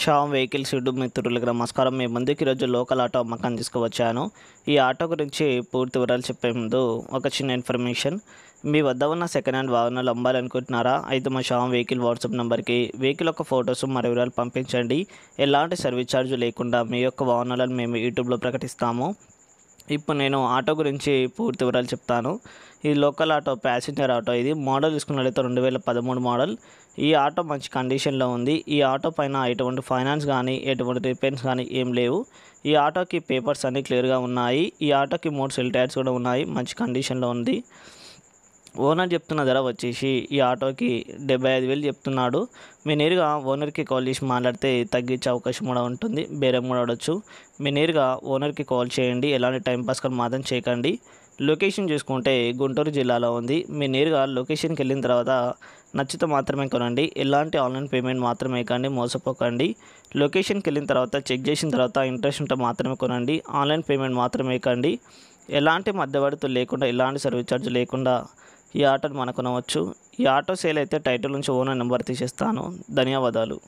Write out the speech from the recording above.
Sam vehicles YouTube మిత్రులకు నమస్కారం మీ ముందుకు ఈరోజు లోకల్ ఆటో అమ్మకాన్ని తీసుకువచ్చాను ఈ ఆటో గురించి పూర్తి వివరాలు చెప్పే ముందు ఒక చిన్న ఇన్ఫర్మేషన్ మీ వద్ద ఉన్న సెకండ్ హ్యాండ్ వాహనాలు అమ్మాలనుకుంటున్నారా అయితే మా షామ్ వెహికల్ వాట్సాప్ నెంబర్కి వెహికల్ యొక్క ఫొటోస్ మరి వివరాలు పంపించండి ఎలాంటి సర్వీస్ ఛార్జ్ లేకుండా మీ యొక్క వాహనాలను మేము యూట్యూబ్లో ప్రకటిస్తాము ఇప్పుడు నేను ఆటో గురించి పూర్తి వివరాలు చెప్తాను ఈ లోకల్ ఆటో ప్యాసింజర్ ఆటో ఇది మోడల్ తీసుకున్నట్లయితే రెండు వేల పదమూడు మోడల్ ఈ ఆటో మంచి కండిషన్లో ఉంది ఈ ఆటో పైన ఎటువంటి ఫైనాన్స్ కానీ ఎటువంటి రిపేర్స్ కానీ ఏం లేవు ఈ ఆటోకి పేపర్స్ అన్నీ క్లియర్గా ఉన్నాయి ఈ ఆటోకి మూడు సెల్ టైర్స్ కూడా ఉన్నాయి మంచి కండిషన్లో ఉంది ఓనర్ చెప్తున్న ధర వచ్చేసి ఈ ఆటోకి డెబ్బై ఐదు వేలు చెప్తున్నాడు మీ నేరుగా ఓనర్కి కాల్ చేసి మాట్లాడితే తగ్గించే అవకాశం కూడా ఉంటుంది బేరం కూడా ఆడవచ్చు మీ నేరుగా ఓనర్కి కాల్ చేయండి ఎలాంటి టైంపాస్ కానీ మాత్రం చేయకండి లొకేషన్ చూసుకుంటే గుంటూరు జిల్లాలో ఉంది మీ నేరుగా లొకేషన్కి వెళ్ళిన తర్వాత నచ్చితే మాత్రమే కొనండి ఎలాంటి ఆన్లైన్ పేమెంట్ మాత్రమే కానీ మోసపోకండి లొకేషన్కి వెళ్ళిన తర్వాత చెక్ చేసిన తర్వాత ఇంట్రెస్ట్ ఉంటే మాత్రమే కొనండి ఆన్లైన్ పేమెంట్ మాత్రమే కండి ఎలాంటి మధ్యవర్తులు లేకుండా ఎలాంటి సర్వీస్ ఛార్జ్ లేకుండా ఈ ఆటను మనకు కొనవచ్చు ఈ ఆటో సేల్ అయితే టైటిల్ నుంచి ఓనర్ నెంబర్ తీసేస్తాను ధన్యవాదాలు